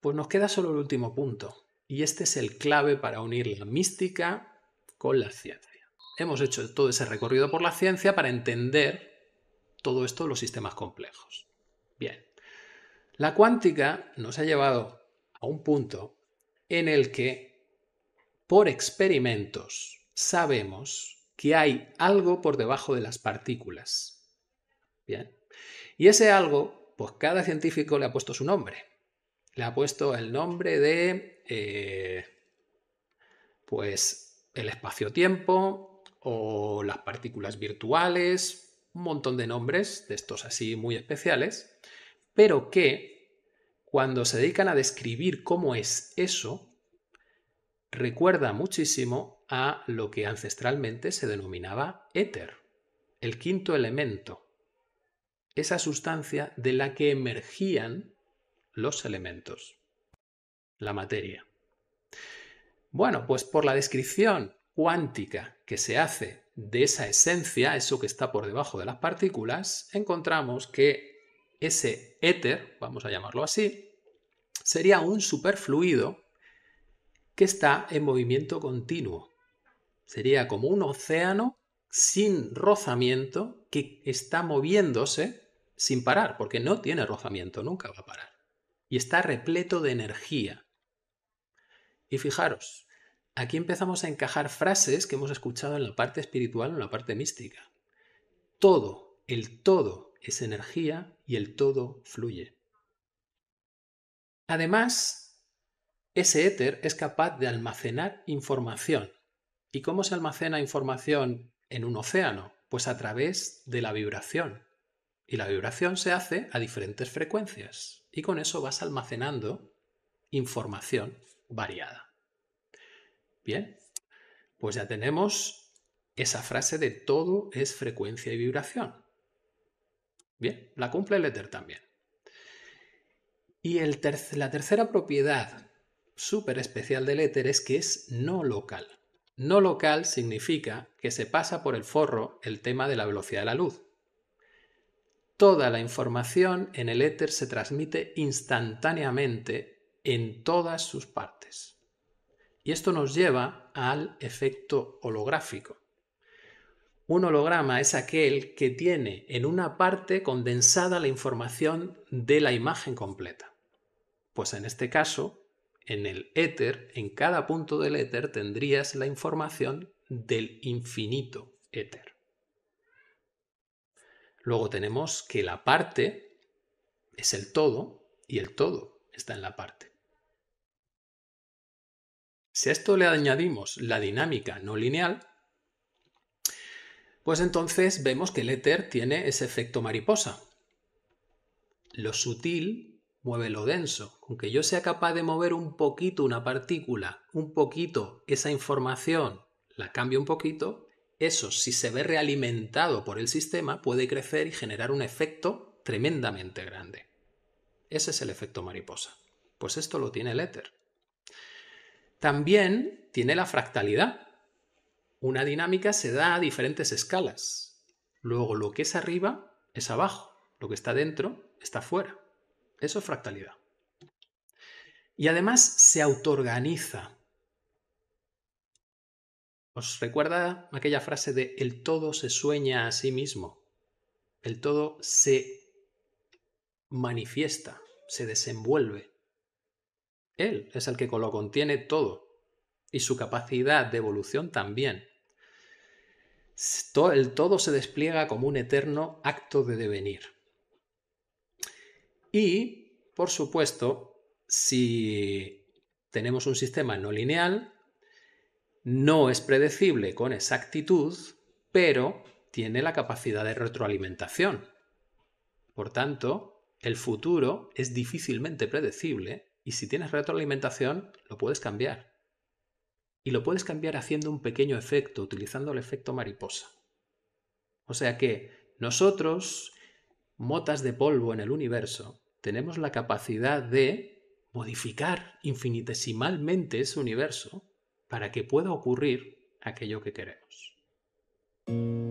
Pues nos queda solo el último punto, y este es el clave para unir la mística con la ciencia. Hemos hecho todo ese recorrido por la ciencia para entender todo esto los sistemas complejos. Bien, la cuántica nos ha llevado a un punto en el que por experimentos sabemos que hay algo por debajo de las partículas. Bien. Y ese algo, pues cada científico le ha puesto su nombre le ha puesto el nombre de, eh, pues, el espacio-tiempo o las partículas virtuales, un montón de nombres de estos así muy especiales, pero que cuando se dedican a describir cómo es eso, recuerda muchísimo a lo que ancestralmente se denominaba éter, el quinto elemento, esa sustancia de la que emergían los elementos. La materia. Bueno, pues por la descripción cuántica que se hace de esa esencia, eso que está por debajo de las partículas, encontramos que ese éter, vamos a llamarlo así, sería un superfluido que está en movimiento continuo. Sería como un océano sin rozamiento que está moviéndose sin parar, porque no tiene rozamiento, nunca va a parar y está repleto de energía. Y fijaros, aquí empezamos a encajar frases que hemos escuchado en la parte espiritual, en la parte mística. Todo, el todo es energía y el todo fluye. Además, ese éter es capaz de almacenar información. ¿Y cómo se almacena información en un océano? Pues a través de la vibración. Y la vibración se hace a diferentes frecuencias y con eso vas almacenando información variada. Bien, pues ya tenemos esa frase de todo es frecuencia y vibración. Bien, la cumple el éter también. Y la tercera propiedad súper especial del éter es que es no local. No local significa que se pasa por el forro el tema de la velocidad de la luz. Toda la información en el éter se transmite instantáneamente en todas sus partes. Y esto nos lleva al efecto holográfico. Un holograma es aquel que tiene en una parte condensada la información de la imagen completa. Pues en este caso, en el éter, en cada punto del éter, tendrías la información del infinito éter. Luego tenemos que la parte es el todo y el todo está en la parte. Si a esto le añadimos la dinámica no lineal, pues entonces vemos que el éter tiene ese efecto mariposa. Lo sutil mueve lo denso. Con que yo sea capaz de mover un poquito una partícula, un poquito esa información, la cambio un poquito, eso, si se ve realimentado por el sistema, puede crecer y generar un efecto tremendamente grande. Ese es el efecto mariposa. Pues esto lo tiene el éter. También tiene la fractalidad. Una dinámica se da a diferentes escalas. Luego lo que es arriba es abajo, lo que está dentro está fuera. Eso es fractalidad. Y además se autoorganiza ¿Os recuerda aquella frase de el todo se sueña a sí mismo? El todo se manifiesta, se desenvuelve. Él es el que lo contiene todo y su capacidad de evolución también. El todo se despliega como un eterno acto de devenir. Y, por supuesto, si tenemos un sistema no lineal, no es predecible con exactitud, pero tiene la capacidad de retroalimentación. Por tanto, el futuro es difícilmente predecible y si tienes retroalimentación lo puedes cambiar. Y lo puedes cambiar haciendo un pequeño efecto, utilizando el efecto mariposa. O sea que nosotros, motas de polvo en el universo, tenemos la capacidad de modificar infinitesimalmente ese universo para que pueda ocurrir aquello que queremos.